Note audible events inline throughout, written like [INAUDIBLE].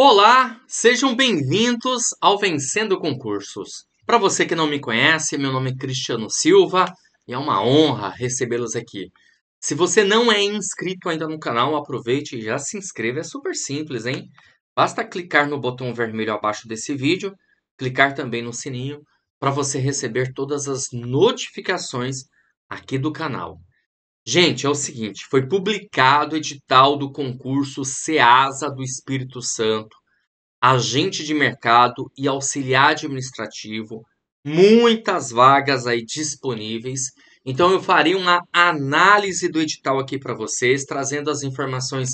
Olá, sejam bem-vindos ao Vencendo Concursos. Para você que não me conhece, meu nome é Cristiano Silva e é uma honra recebê-los aqui. Se você não é inscrito ainda no canal, aproveite e já se inscreva, é super simples, hein? Basta clicar no botão vermelho abaixo desse vídeo, clicar também no sininho para você receber todas as notificações aqui do canal. Gente, é o seguinte: foi publicado o edital do concurso SEASA do Espírito Santo, agente de mercado e auxiliar administrativo, muitas vagas aí disponíveis. Então, eu farei uma análise do edital aqui para vocês, trazendo as informações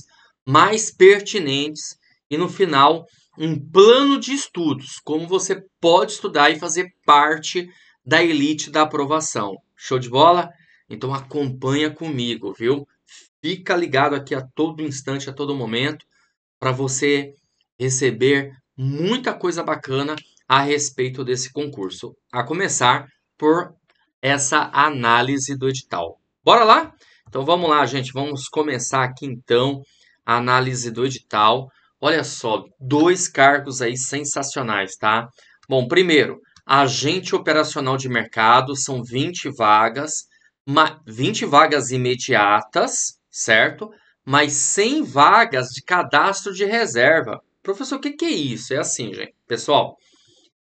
mais pertinentes e no final um plano de estudos, como você pode estudar e fazer parte da elite da aprovação. Show de bola? Então acompanha comigo, viu? Fica ligado aqui a todo instante, a todo momento, para você receber muita coisa bacana a respeito desse concurso, a começar por essa análise do edital. Bora lá? Então vamos lá, gente, vamos começar aqui então a análise do edital. Olha só, dois cargos aí sensacionais, tá? Bom, primeiro, agente operacional de mercado, são 20 vagas 20 vagas imediatas, certo? Mas 100 vagas de cadastro de reserva. Professor, o que, que é isso? É assim, gente. Pessoal,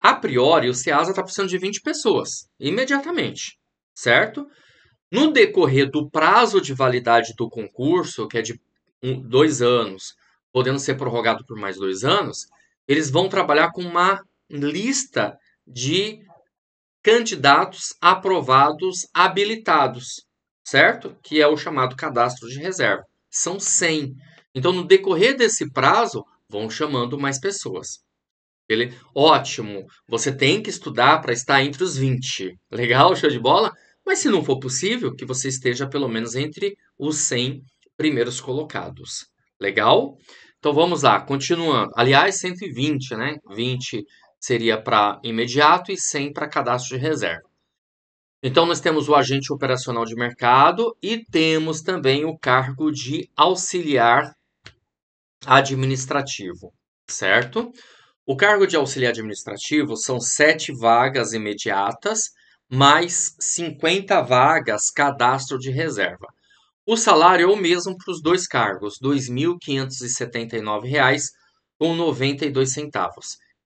a priori, o SEASA está precisando de 20 pessoas, imediatamente, certo? No decorrer do prazo de validade do concurso, que é de um, dois anos, podendo ser prorrogado por mais dois anos, eles vão trabalhar com uma lista de candidatos aprovados habilitados, certo? Que é o chamado cadastro de reserva. São 100. Então, no decorrer desse prazo, vão chamando mais pessoas. Ele, ótimo, você tem que estudar para estar entre os 20. Legal, show de bola? Mas se não for possível, que você esteja pelo menos entre os 100 primeiros colocados. Legal? Então vamos lá, continuando. Aliás, 120, né? 20 seria para imediato e 100 para cadastro de reserva. Então, nós temos o agente operacional de mercado e temos também o cargo de auxiliar administrativo, certo? O cargo de auxiliar administrativo são sete vagas imediatas, mais 50 vagas cadastro de reserva. O salário é o mesmo para os dois cargos, R$ 2.579,92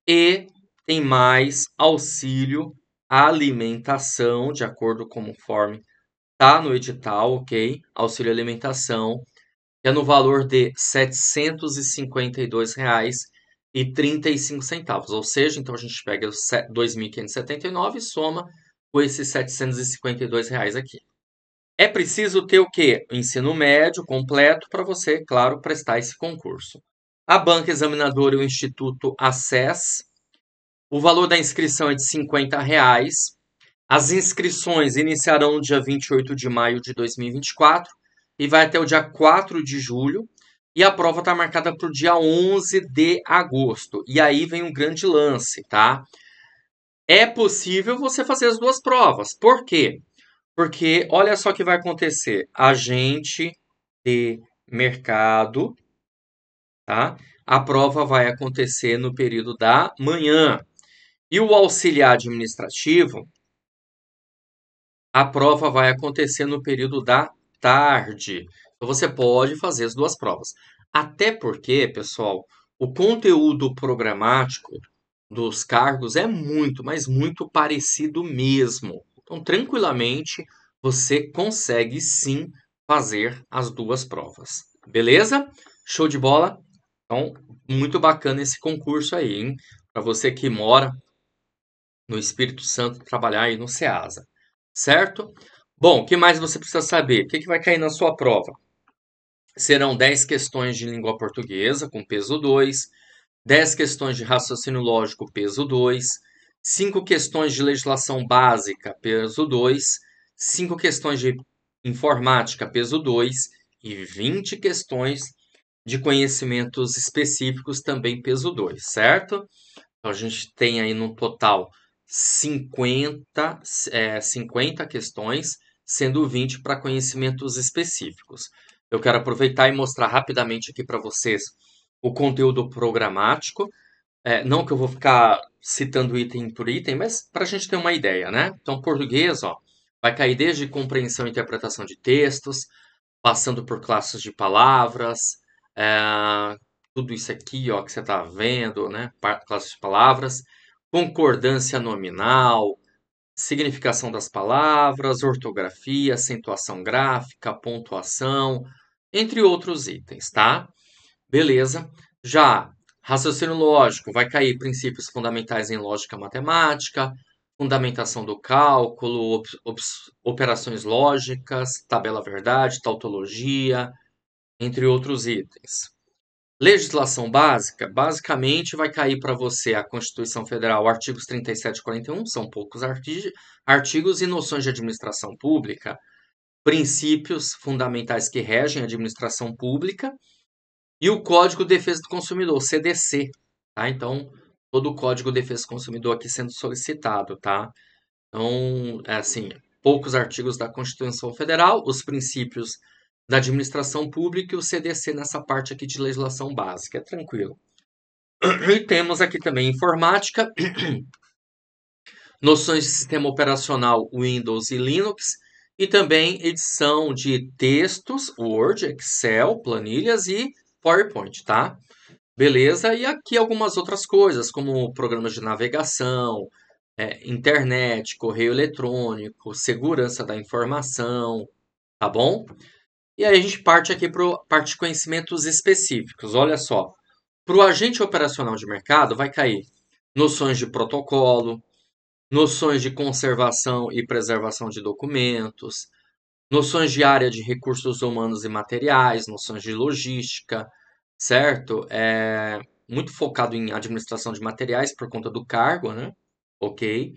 e tem mais auxílio à alimentação, de acordo com conforme está no edital, ok? Auxílio alimentação, que é no valor de R$ 752,35. Ou seja, então a gente pega os 2.579 e soma com esses R$ 752 reais aqui. É preciso ter o quê? ensino médio completo para você, claro, prestar esse concurso. A banca examinadora e o Instituto Acess o valor da inscrição é de R$ 50. Reais. As inscrições iniciarão no dia 28 de maio de 2024 e vai até o dia 4 de julho. E a prova está marcada para o dia 11 de agosto. E aí vem um grande lance, tá? É possível você fazer as duas provas. Por quê? Porque olha só o que vai acontecer. Agente de mercado, tá? A prova vai acontecer no período da manhã. E o auxiliar administrativo, a prova vai acontecer no período da tarde. Então, você pode fazer as duas provas. Até porque, pessoal, o conteúdo programático dos cargos é muito, mas muito parecido mesmo. Então, tranquilamente, você consegue sim fazer as duas provas. Beleza? Show de bola? Então, muito bacana esse concurso aí, hein? Para você que mora no Espírito Santo trabalhar aí no SEASA, certo? Bom, o que mais você precisa saber? O que, que vai cair na sua prova? Serão 10 questões de língua portuguesa, com peso 2, 10 questões de raciocínio lógico, peso 2, 5 questões de legislação básica, peso 2, 5 questões de informática, peso 2, e 20 questões de conhecimentos específicos, também peso 2, certo? Então, a gente tem aí no total 50, é, 50 questões, sendo 20 para conhecimentos específicos. Eu quero aproveitar e mostrar rapidamente aqui para vocês o conteúdo programático. É, não que eu vou ficar citando item por item, mas para a gente ter uma ideia, né? Então, português, ó, vai cair desde compreensão e interpretação de textos, passando por classes de palavras, é, tudo isso aqui, ó, que você está vendo, né? Classes de palavras, concordância nominal, significação das palavras, ortografia, acentuação gráfica, pontuação, entre outros itens, tá? Beleza? Já raciocínio lógico vai cair princípios fundamentais em lógica matemática, fundamentação do cálculo, operações lógicas, tabela verdade, tautologia, entre outros itens. Legislação básica, basicamente vai cair para você a Constituição Federal, artigos 37 e 41, são poucos artigos, e noções de administração pública, princípios fundamentais que regem a administração pública, e o Código de Defesa do Consumidor, CDC, tá? Então, todo o Código de Defesa do Consumidor aqui sendo solicitado, tá? Então, é assim, poucos artigos da Constituição Federal, os princípios da administração pública e o CDC nessa parte aqui de legislação básica. É tranquilo. [CLEARS THROAT] E temos aqui também informática, [CLEARS THROAT] noções de sistema operacional Windows e Linux, e também edição de textos, Word, Excel, planilhas e PowerPoint, tá? Beleza? E aqui algumas outras coisas, como programas de navegação, é, internet, correio eletrônico, segurança da informação, tá bom? E aí a gente parte aqui para a parte de conhecimentos específicos. Olha só, para o agente operacional de mercado vai cair noções de protocolo, noções de conservação e preservação de documentos, noções de área de recursos humanos e materiais, noções de logística, certo? É muito focado em administração de materiais por conta do cargo, né? Ok.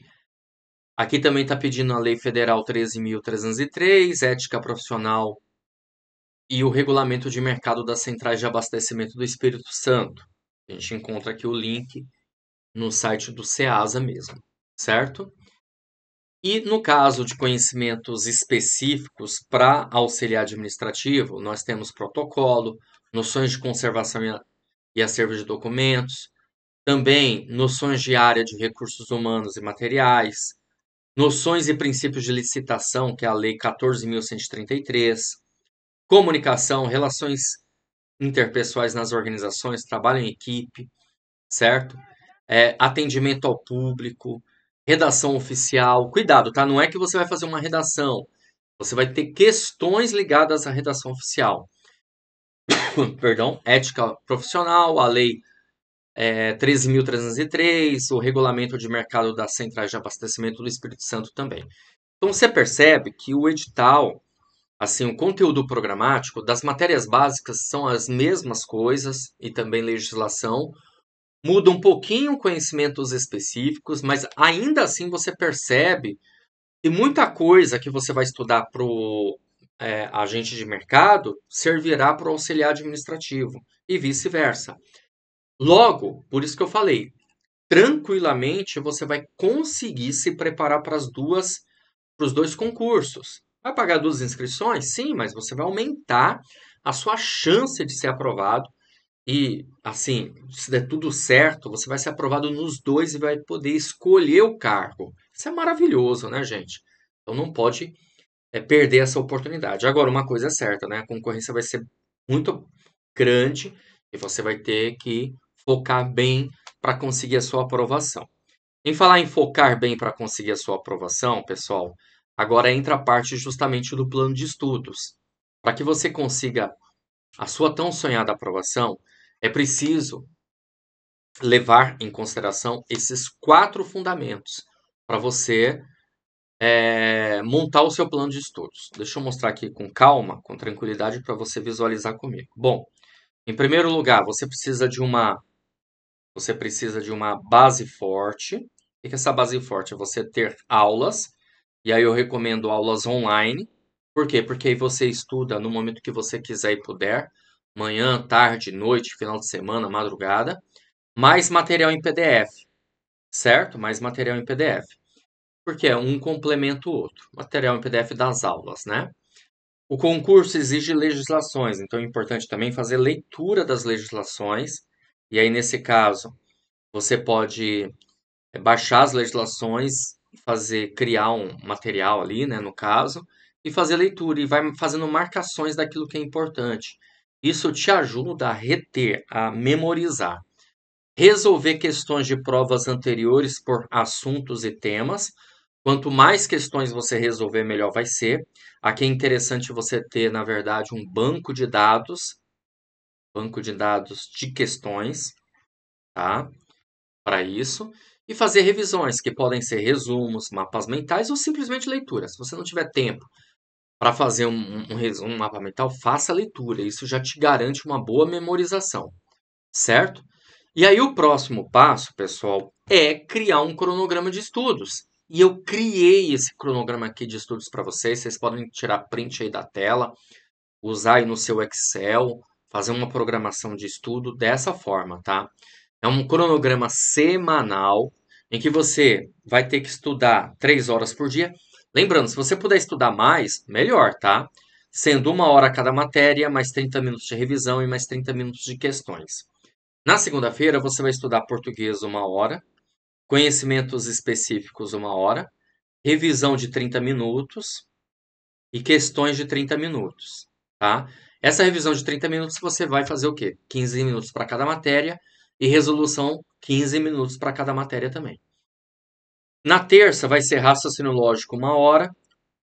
Aqui também está pedindo a Lei Federal 13.303, ética profissional e o regulamento de mercado das centrais de abastecimento do Espírito Santo. A gente encontra aqui o link no site do SEASA mesmo, certo? E no caso de conhecimentos específicos para auxiliar administrativo, nós temos protocolo, noções de conservação e acervo de documentos, também noções de área de recursos humanos e materiais, noções e princípios de licitação, que é a Lei 14.133, comunicação, relações interpessoais nas organizações, trabalho em equipe, certo? É, atendimento ao público, redação oficial. Cuidado, tá? Não é que você vai fazer uma redação. Você vai ter questões ligadas à redação oficial. [COUGHS] Perdão, ética profissional, a lei é, 13.303, o regulamento de mercado das centrais de abastecimento do Espírito Santo também. Então você percebe que o edital Assim, o conteúdo programático das matérias básicas são as mesmas coisas e também legislação. Muda um pouquinho conhecimentos específicos, mas ainda assim você percebe e muita coisa que você vai estudar para o é, agente de mercado servirá para o auxiliar administrativo e vice-versa. Logo, por isso que eu falei, tranquilamente você vai conseguir se preparar para as duas para os dois concursos. Vai pagar duas inscrições? Sim, mas você vai aumentar a sua chance de ser aprovado. E, assim, se der tudo certo, você vai ser aprovado nos dois e vai poder escolher o cargo. Isso é maravilhoso, né, gente? Então não pode é, perder essa oportunidade. Agora, uma coisa é certa, né? A concorrência vai ser muito grande e você vai ter que focar bem para conseguir a sua aprovação. Em falar em focar bem para conseguir a sua aprovação, pessoal, Agora entra a parte justamente do plano de estudos. Para que você consiga a sua tão sonhada aprovação, é preciso levar em consideração esses quatro fundamentos para você é, montar o seu plano de estudos. Deixa eu mostrar aqui com calma, com tranquilidade, para você visualizar comigo. Bom, em primeiro lugar, você precisa de uma você precisa de uma base forte. O que é essa base forte? É você ter aulas e aí eu recomendo aulas online. Por quê? Porque aí você estuda no momento que você quiser e puder, manhã, tarde, noite, final de semana, madrugada, mais material em PDF, certo? Mais material em PDF. Porque é um complementa o outro. Material em PDF das aulas, né? O concurso exige legislações, então é importante também fazer leitura das legislações. E aí, nesse caso, você pode eh, baixar as legislações fazer criar um material ali, né, no caso, e fazer leitura e vai fazendo marcações daquilo que é importante. Isso te ajuda a reter, a memorizar. Resolver questões de provas anteriores por assuntos e temas. Quanto mais questões você resolver, melhor vai ser. Aqui é interessante você ter, na verdade, um banco de dados, banco de dados de questões, tá? Para isso e fazer revisões, que podem ser resumos, mapas mentais ou simplesmente leitura. Se você não tiver tempo para fazer um, um, resumo, um mapa mental, faça a leitura. Isso já te garante uma boa memorização, certo? E aí o próximo passo, pessoal, é criar um cronograma de estudos. E eu criei esse cronograma aqui de estudos para vocês. Vocês podem tirar print aí da tela, usar aí no seu Excel, fazer uma programação de estudo dessa forma, tá? É um cronograma semanal em que você vai ter que estudar três horas por dia. Lembrando, se você puder estudar mais, melhor, tá? Sendo uma hora cada matéria, mais 30 minutos de revisão e mais 30 minutos de questões. Na segunda-feira, você vai estudar português uma hora, conhecimentos específicos uma hora, revisão de 30 minutos e questões de 30 minutos, tá? Essa revisão de 30 minutos você vai fazer o quê? 15 minutos para cada matéria e resolução 15 minutos para cada matéria também. Na terça vai ser raciocínio lógico uma hora,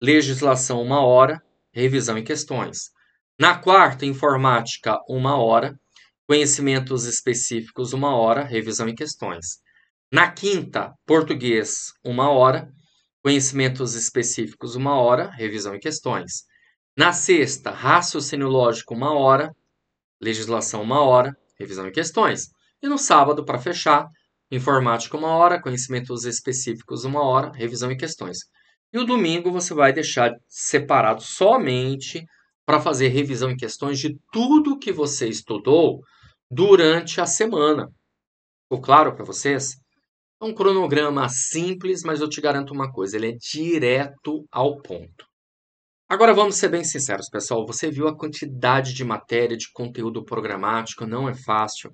legislação uma hora, revisão e questões. Na quarta, informática uma hora, conhecimentos específicos uma hora, revisão e questões. Na quinta, português uma hora, conhecimentos específicos uma hora, revisão e questões. Na sexta, raciocínio lógico uma hora, legislação uma hora, revisão e questões. E no sábado, para fechar, informática uma hora, conhecimentos específicos uma hora, revisão e questões. E o domingo você vai deixar separado somente para fazer revisão e questões de tudo que você estudou durante a semana. Ficou claro para vocês? É então, um cronograma simples, mas eu te garanto uma coisa, ele é direto ao ponto. Agora vamos ser bem sinceros, pessoal. Você viu a quantidade de matéria, de conteúdo programático, não é fácil.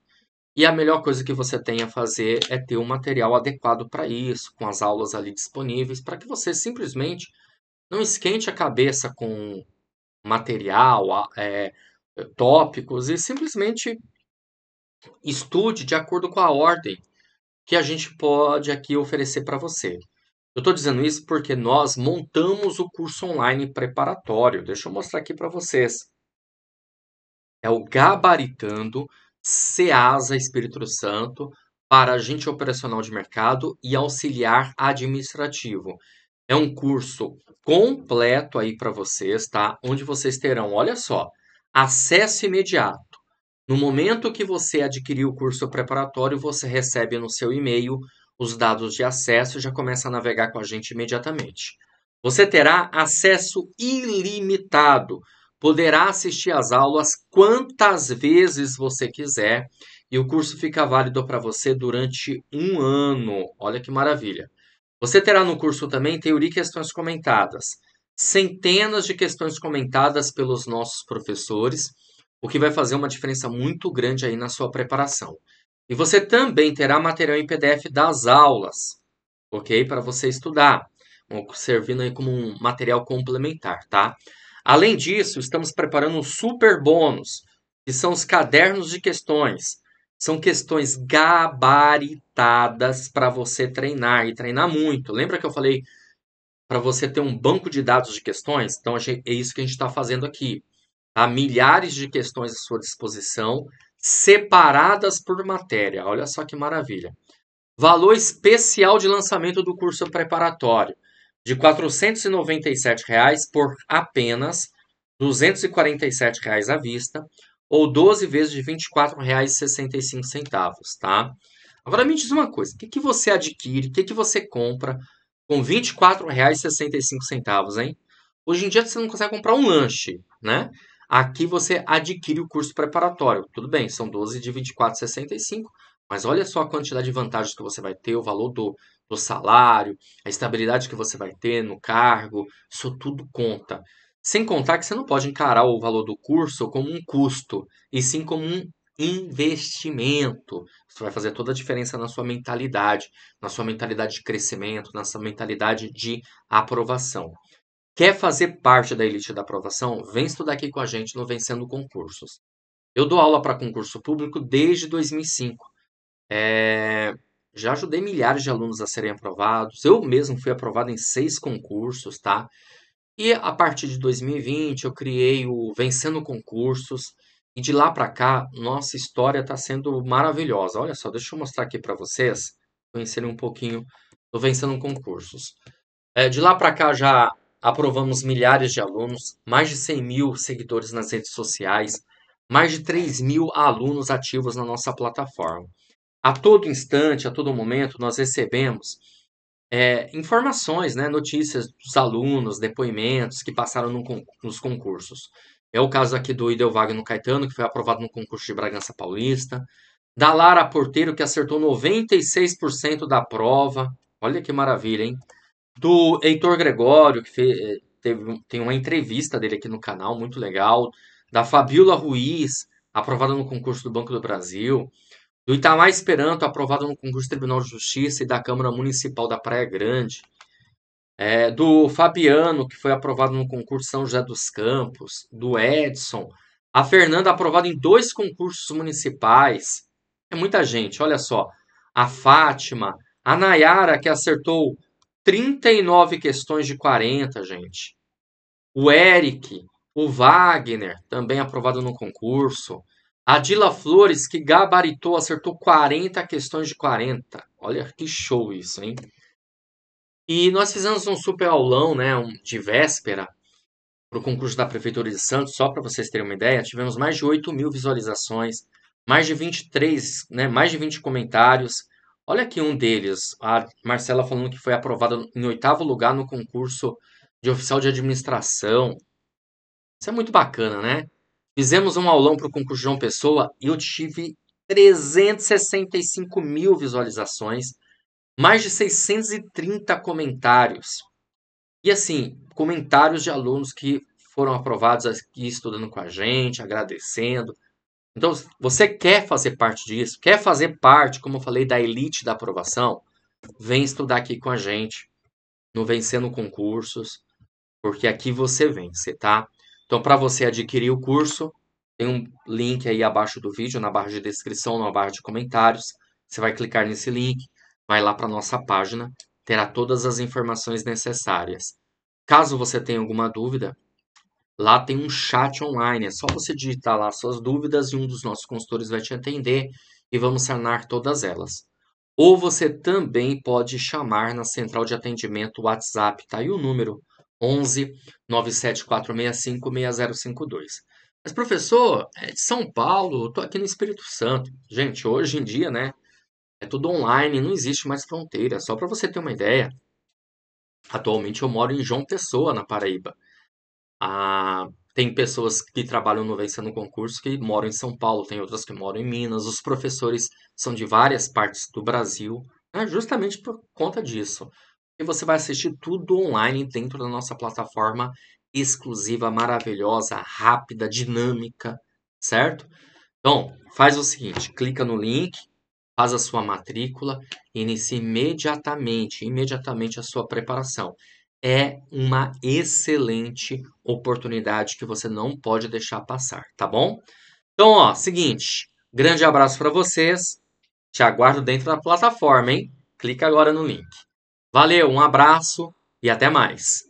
E a melhor coisa que você tem a fazer é ter um material adequado para isso, com as aulas ali disponíveis, para que você simplesmente não esquente a cabeça com material, é, tópicos, e simplesmente estude de acordo com a ordem que a gente pode aqui oferecer para você. Eu estou dizendo isso porque nós montamos o curso online preparatório. Deixa eu mostrar aqui para vocês. É o Gabaritando SEASA Espírito Santo para agente operacional de mercado e auxiliar administrativo. É um curso completo aí para vocês, tá? Onde vocês terão, olha só, acesso imediato. No momento que você adquirir o curso preparatório, você recebe no seu e-mail os dados de acesso e já começa a navegar com a gente imediatamente. Você terá acesso ilimitado poderá assistir às aulas quantas vezes você quiser e o curso fica válido para você durante um ano. Olha que maravilha! Você terá no curso também teoria e questões comentadas, centenas de questões comentadas pelos nossos professores, o que vai fazer uma diferença muito grande aí na sua preparação. E você também terá material em PDF das aulas, ok? Para você estudar, servindo aí como um material complementar, tá? Além disso, estamos preparando um super bônus, que são os cadernos de questões. São questões gabaritadas para você treinar e treinar muito. Lembra que eu falei para você ter um banco de dados de questões? Então é isso que a gente está fazendo aqui. Há milhares de questões à sua disposição, separadas por matéria. Olha só que maravilha. Valor especial de lançamento do curso preparatório de R$ 497,00 por apenas R$ 247,00 à vista, ou 12 vezes de R$ 24,65, tá? Agora me diz uma coisa, o que, que você adquire, o que, que você compra com R$ 24,65, hein? Hoje em dia você não consegue comprar um lanche, né? Aqui você adquire o curso preparatório. Tudo bem, são 12 de 24,65, mas olha só a quantidade de vantagens que você vai ter, o valor do o salário, a estabilidade que você vai ter no cargo, isso tudo conta. Sem contar que você não pode encarar o valor do curso como um custo, e sim como um investimento. Isso vai fazer toda a diferença na sua mentalidade, na sua mentalidade de crescimento, na sua mentalidade de aprovação. Quer fazer parte da elite da aprovação? Vem estudar aqui com a gente no Vencendo Concursos. Eu dou aula para concurso público desde 2005. É, já ajudei milhares de alunos a serem aprovados. Eu mesmo fui aprovado em seis concursos, tá? E a partir de 2020 eu criei o Vencendo Concursos. E de lá para cá, nossa história está sendo maravilhosa. Olha só, deixa eu mostrar aqui para vocês conhecerem um pouquinho do Vencendo Concursos. É, de lá para cá já aprovamos milhares de alunos, mais de 100 mil seguidores nas redes sociais, mais de 3 mil alunos ativos na nossa plataforma a todo instante, a todo momento, nós recebemos é, informações, né, notícias dos alunos, depoimentos que passaram no, nos concursos. É o caso aqui do Idelvagno Caetano, que foi aprovado no concurso de Bragança Paulista. Da Lara Porteiro, que acertou 96% da prova. Olha que maravilha, hein? Do Heitor Gregório, que fez, é, teve, tem uma entrevista dele aqui no canal, muito legal. Da Fabiola Ruiz, aprovada no concurso do Banco do Brasil do Itamar Esperanto, aprovado no concurso do Tribunal de Justiça e da Câmara Municipal da Praia Grande. É, do Fabiano, que foi aprovado no concurso São José dos Campos. Do Edson. A Fernanda, aprovada em dois concursos municipais. É muita gente, olha só. A Fátima. A Nayara, que acertou 39 questões de 40, gente. O Eric. O Wagner, também aprovado no concurso. Adila Flores, que gabaritou, acertou 40 questões de 40. Olha que show isso, hein? E nós fizemos um super aulão, né, um, de véspera, para o concurso da Prefeitura de Santos, só para vocês terem uma ideia. Tivemos mais de 8 mil visualizações, mais de 23, né, mais de 20 comentários. Olha aqui um deles, a Marcela falando que foi aprovada em oitavo lugar no concurso de oficial de administração. Isso é muito bacana, né? Fizemos um aulão para o concurso João Pessoa e eu tive 365 mil visualizações, mais de 630 comentários. E assim, comentários de alunos que foram aprovados aqui estudando com a gente, agradecendo. Então, você quer fazer parte disso? Quer fazer parte, como eu falei, da elite da aprovação? Vem estudar aqui com a gente no Vencendo Concursos, porque aqui você vence, tá? Então, para você adquirir o curso, tem um link aí abaixo do vídeo, na barra de descrição, na barra de comentários. Você vai clicar nesse link, vai lá para nossa página, terá todas as informações necessárias. Caso você tenha alguma dúvida, lá tem um chat online, é só você digitar lá suas dúvidas e um dos nossos consultores vai te atender e vamos sanar todas elas. Ou você também pode chamar na central de atendimento WhatsApp, tá aí o número 11 6052 Mas, professor, é de São Paulo, estou aqui no Espírito Santo. Gente, hoje em dia, né? É tudo online, não existe mais fronteira. Só para você ter uma ideia, atualmente eu moro em João Pessoa, na Paraíba. Ah, tem pessoas que trabalham no Vencendo Concurso que moram em São Paulo, tem outras que moram em Minas. Os professores são de várias partes do Brasil, né, justamente por conta disso. E você vai assistir tudo online dentro da nossa plataforma exclusiva, maravilhosa, rápida, dinâmica, certo? Então, faz o seguinte, clica no link, faz a sua matrícula e inicie imediatamente, imediatamente a sua preparação. É uma excelente oportunidade que você não pode deixar passar, tá bom? Então, ó, seguinte, grande abraço para vocês. Te aguardo dentro da plataforma, hein? Clica agora no link. Valeu, um abraço e até mais.